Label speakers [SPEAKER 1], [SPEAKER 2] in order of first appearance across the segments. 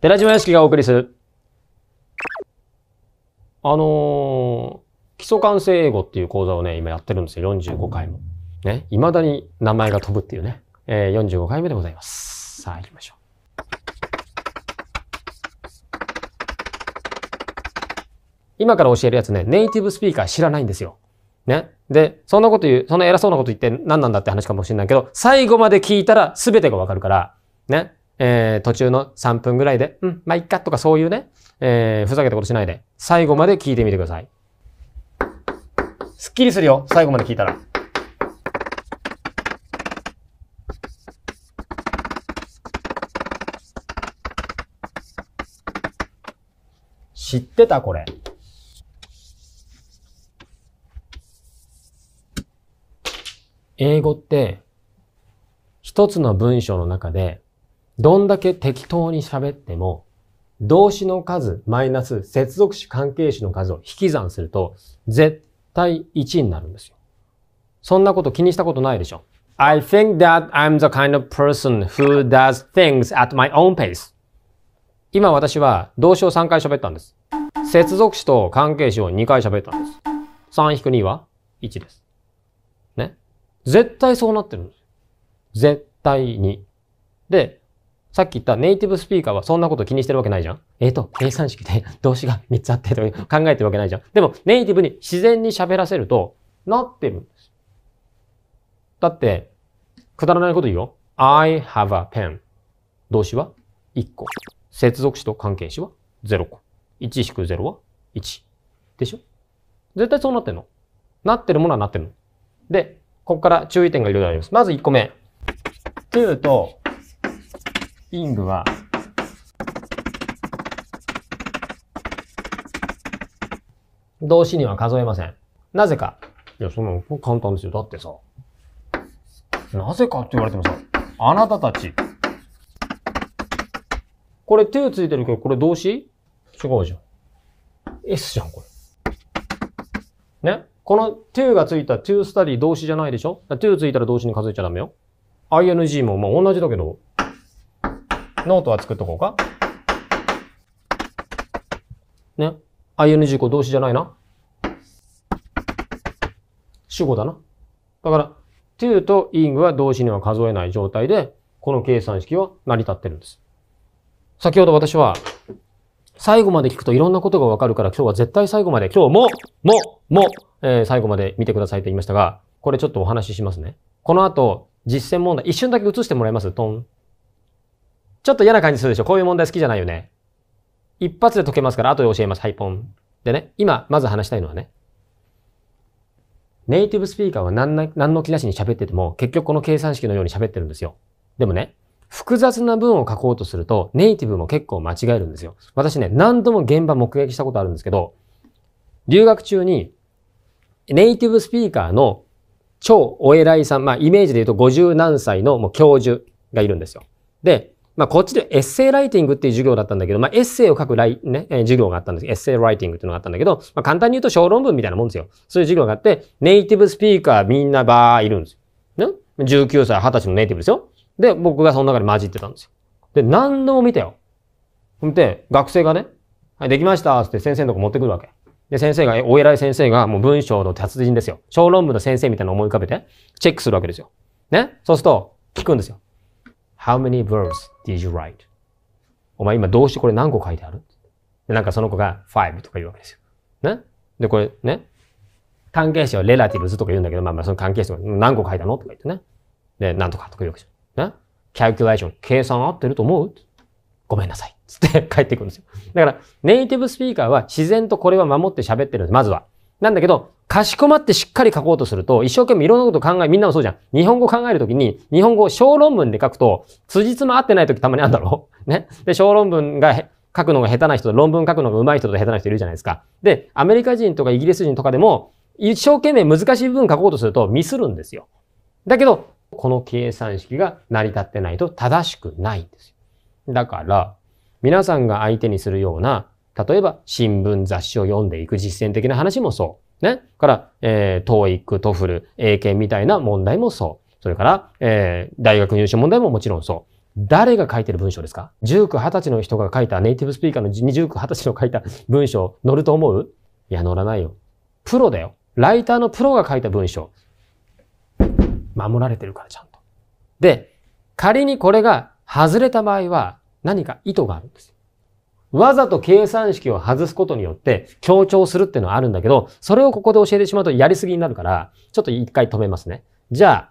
[SPEAKER 1] 寺島屋敷がお送りする。あのー、基礎完成英語っていう講座をね、今やってるんですよ。45回も。ね。未だに名前が飛ぶっていうね。えー、45回目でございます。さあ、行きましょう。今から教えるやつね、ネイティブスピーカー知らないんですよ。ね。で、そんなこと言う、そんな偉そうなこと言って何なんだって話かもしれないけど、最後まで聞いたら全てがわかるから、ね。えー、途中の3分ぐらいで、うん、まあ、いっかとかそういうね、えー、ふざけたことしないで、最後まで聞いてみてください。すっきりするよ、最後まで聞いたら。知ってたこれ。英語って、一つの文章の中で、どんだけ適当に喋っても、動詞の数マイナス接続詞関係詞の数を引き算すると、絶対1になるんですよ。そんなこと気にしたことないでしょ。I think that I'm the kind of person who does things at my own pace. 今私は動詞を3回喋ったんです。接続詞と関係詞を2回喋ったんです。3-2は1です。ね。絶対そうなってるんです。絶対に。で、さっき言ったネイティブスピーカーはそんなこと気にしてるわけないじゃんえっ、ー、と、計算式で 動詞が3つあってと考えてるわけないじゃん。でも、ネイティブに自然に喋らせると、なってるんです。だって、くだらないこと言うよ。I have a pen. 動詞は1個。接続詞と関係詞は0個。1-0は1。でしょ絶対そうなってんの。なってるものはなってるの。で、ここから注意点がいろいろあります。まず1個目。to とイングは、動詞には数えません。なぜか。いや、そんなの簡単ですよ。だってさ、なぜかって言われてもさ、あなたたち。これ手ついてるけど、これ動詞違うじゃん。S じゃん、これ。ねこの to がついた to study 動詞じゃないでしょ ?to ついたら動詞に数えちゃダメよ。ing もまあ同じだけど、ノートは作っとこうか。ね。ING 語動詞じゃないな。主語だな。だから、to と ing は動詞には数えない状態で、この計算式は成り立ってるんです。先ほど私は、最後まで聞くといろんなことがわかるから、今日は絶対最後まで、今日も、も、も、えー、最後まで見てくださいと言いましたが、これちょっとお話ししますね。この後、実践問題、一瞬だけ映してもらいますトン、ちょっと嫌な感じするでしょこういう問題好きじゃないよね。一発で解けますから、後で教えます。はい、ポン。でね、今、まず話したいのはね、ネイティブスピーカーは何の気なしに喋ってても、結局この計算式のように喋ってるんですよ。でもね、複雑な文を書こうとすると、ネイティブも結構間違えるんですよ。私ね、何度も現場目撃したことあるんですけど、留学中に、ネイティブスピーカーの超お偉いさん、まあイメージで言うと50何歳のもう教授がいるんですよ。で、まあ、こっちでエッセイライティングっていう授業だったんだけど、まあ、エッセイを書くライ、ね、えー、授業があったんです。エッセイライティングっていうのがあったんだけど、まあ、簡単に言うと小論文みたいなもんですよ。そういう授業があって、ネイティブスピーカーみんなばーいるんですよ。ね ?19 歳、20歳のネイティブですよ。で、僕がその中に混じってたんですよ。で、何度も見たよ。んで、学生がね、はい、できましたって先生のとこ持ってくるわけ。で、先生が、お偉い先生がもう文章の達人ですよ。小論文の先生みたいなのを思い浮かべて、チェックするわけですよ。ねそうすると、聞くんですよ。How many verbs did you write? お前今どうしてこれ何個書いてあるでなんかその子が5とか言うわけですよ。ねで、これね、関係者はレラティブズとか言うんだけど、まあまあその関係者は何個書いたのとか言ってね。で、なんとかとか言うわけですよ。ねキャルキュレーション、計算合ってると思うごめんなさい。つって帰ってくるんですよ。だから、ネイティブスピーカーは自然とこれは守って喋ってるんです。まずは。なんだけど、かしこまってしっかり書こうとすると、一生懸命いろんなこと考え、みんなもそうじゃん。日本語考えるときに、日本語小論文で書くと、辻褄合ってないときたまにあるだろ ね。で、小論文が書くのが下手な人と、論文書くのが上手い人と下手な人いるじゃないですか。で、アメリカ人とかイギリス人とかでも、一生懸命難しい部分書こうとするとミスるんですよ。だけど、この計算式が成り立ってないと正しくないんですよ。だから、皆さんが相手にするような例えば新聞雑誌を読んでいく実践的な話もそう。ね。から、えー、TOEIC、t フル、英検みたいな問題もそう。それから、えー、大学入試問題ももちろんそう。誰が書いてる文章ですか ?19、20歳の人が書いた、ネイティブスピーカーの19、20歳の書いた文章、載ると思ういや、載らないよ。プロだよ。ライターのプロが書いた文章。守られてるから、ちゃんと。で、仮にこれが外れた場合は、何か意図があるんですよ。わざと計算式を外すことによって強調するっていうのはあるんだけど、それをここで教えてしまうとやりすぎになるから、ちょっと一回止めますね。じゃあ、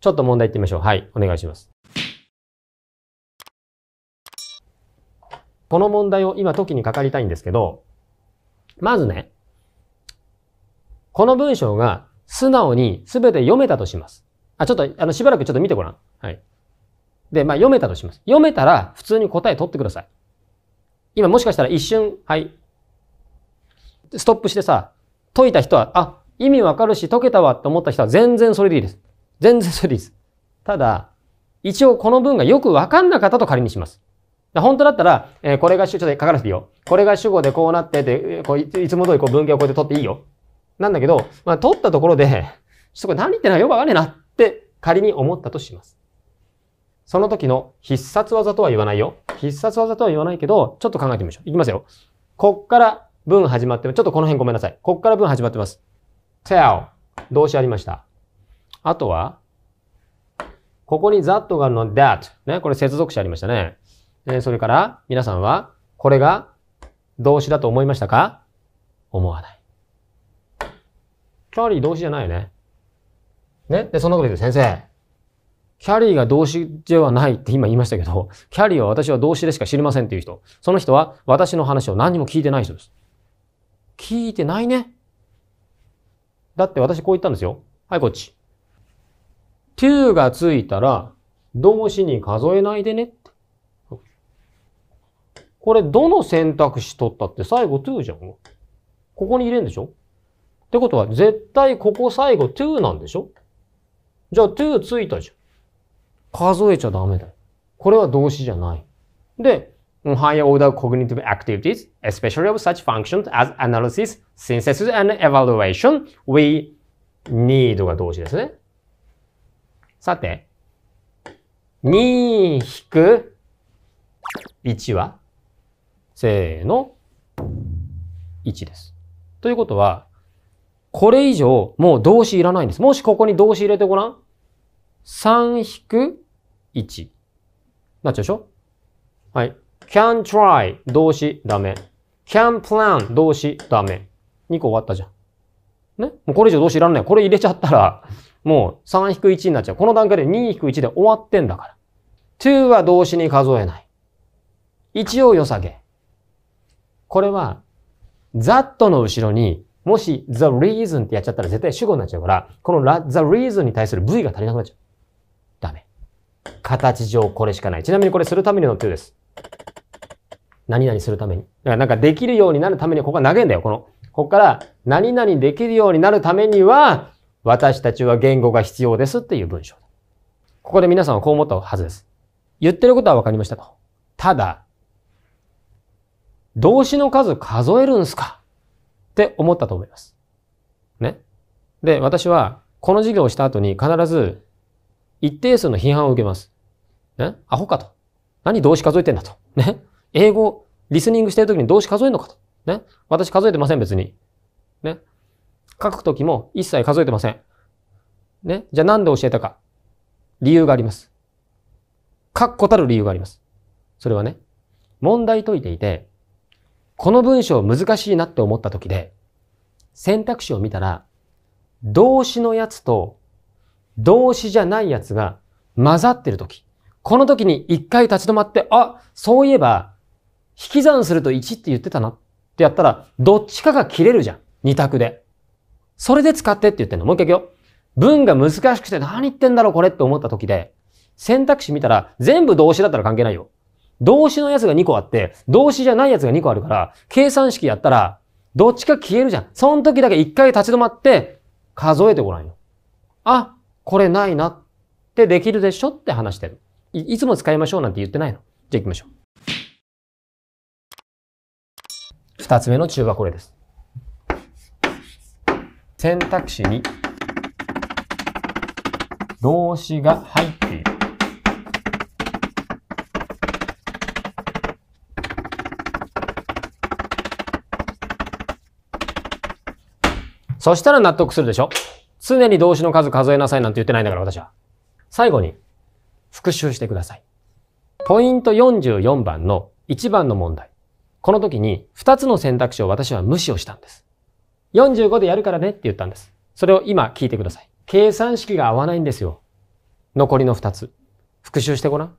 [SPEAKER 1] ちょっと問題行ってみましょう。はい、お願いします。この問題を今時にかかりたいんですけど、まずね、この文章が素直に全て読めたとします。あ、ちょっと、あの、しばらくちょっと見てごらん。はい。で、まあ、読めたとします。読めたら普通に答え取ってください。今もしかしたら一瞬、はい、ストップしてさ、解いた人は、あ、意味わかるし解けたわって思った人は全然それでいいです。全然それでいいです。ただ、一応この文がよくわかんなかったと仮にします。本当だったら、えー、これが主語で書かなくていいよ。これが主語でこうなってて、こういつも通りこう文献をこうやって取っていいよ。なんだけど、まあ、取ったところで、ちょっとこれ何言ってんのかよくわかんねえなって仮に思ったとします。その時の必殺技とは言わないよ。必殺技とは言わないけど、ちょっと考えてみましょう。いきますよ。こっから文始まって、ちょっとこの辺ごめんなさい。こっから文始まってます。tell 動詞ありました。あとは、ここに that があるの that。ね、これ接続詞ありましたね。えー、それから、皆さんは、これが動詞だと思いましたか思わない。チャーリー動詞じゃないよね。ねで、そんなこと言って、先生、キャリーが動詞ではないって今言いましたけど、キャリーは私は動詞でしか知りませんっていう人。その人は私の話を何も聞いてない人です。聞いてないね。だって私こう言ったんですよ。はい、こっち。to がついたら、動詞に数えないでねって。これ、どの選択肢取ったって最後 to じゃん。ここに入れんでしょってことは、絶対ここ最後 to なんでしょじゃあ to ついたじゃん。数えちゃダメだよ。これは動詞じゃない。で、higher order cognitive activities, especially of such functions as analysis, synthesis and evaluation, we need が動詞ですね。さて、2引く1は、せーの、1です。ということは、これ以上もう動詞いらないんです。もしここに動詞入れてごらん。3-1。なっちゃうでしょはい。can try 動詞ダメ。can plan 動詞ダメ。2個終わったじゃん。ねもうこれ以上動詞いらんない。これ入れちゃったら、もう3-1になっちゃう。この段階で2-1で終わってんだから。to は動詞に数えない。一応良さげ。これは、that の後ろに、もし the reason ってやっちゃったら絶対主語になっちゃうから、この the reason に対する v が足りなくなっちゃう。形上これしかない。ちなみにこれするためにの手です。何々するために。だからなんかできるようになるためにここが投げんだよ。この、ここから何々できるようになるためには、私たちは言語が必要ですっていう文章。ここで皆さんはこう思ったはずです。言ってることは分かりましたと。ただ、動詞の数数えるんすかって思ったと思います。ね。で、私はこの授業をした後に必ず一定数の批判を受けます。ねアホかと。何動詞数えてんだと。ね英語、リスニングしてるときに動詞数えるのかと。ね私数えてません、別に。ね書くときも一切数えてません。ねじゃあなんで教えたか。理由があります。確固たる理由があります。それはね、問題解いていて、この文章難しいなって思った時で、選択肢を見たら、動詞のやつと動詞じゃないやつが混ざってる時、この時に一回立ち止まって、あ、そういえば、引き算すると1って言ってたなってやったら、どっちかが切れるじゃん。二択で。それで使ってって言ってんの。もう一回行くよ。文が難しくて何言ってんだろうこれって思った時で、選択肢見たら全部動詞だったら関係ないよ。動詞のやつが2個あって、動詞じゃないやつが2個あるから、計算式やったら、どっちか消えるじゃん。その時だけ一回立ち止まって、数えてごらんよ。あ、これないなってできるでしょって話してるい。いつも使いましょうなんて言ってないの。じゃあ行きましょう。二つ目の中はこれです。選択肢に動詞が入っている。そしたら納得するでしょ常に動詞の数数えなさいなんて言ってないんだから私は。最後に、復習してください。ポイント44番の1番の問題。この時に2つの選択肢を私は無視をしたんです。45でやるからねって言ったんです。それを今聞いてください。計算式が合わないんですよ。残りの2つ。復習してごらん。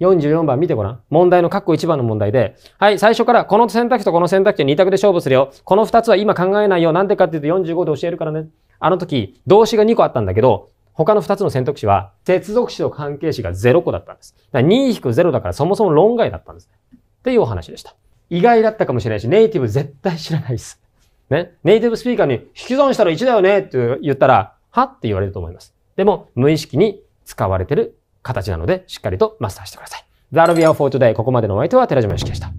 [SPEAKER 1] 44番見てごらん。問題の括弧1番の問題で、はい、最初からこの選択肢とこの選択肢2択で勝負するよ。この2つは今考えないよ。なんでかって言うと45で教えるからね。あの時、動詞が2個あったんだけど、他の2つの選択肢は、接続詞と関係詞が0個だったんです。だから2-0だからそもそも論外だったんですっていうお話でした。意外だったかもしれないし、ネイティブ絶対知らないです。ね。ネイティブスピーカーに引き算したら1だよねって言ったら、はって言われると思います。でも、無意識に使われてる形なので、しっかりとマスターしてください。ザ・ロビア・フォート a イ、ここまでのお相手は寺島由紀でした。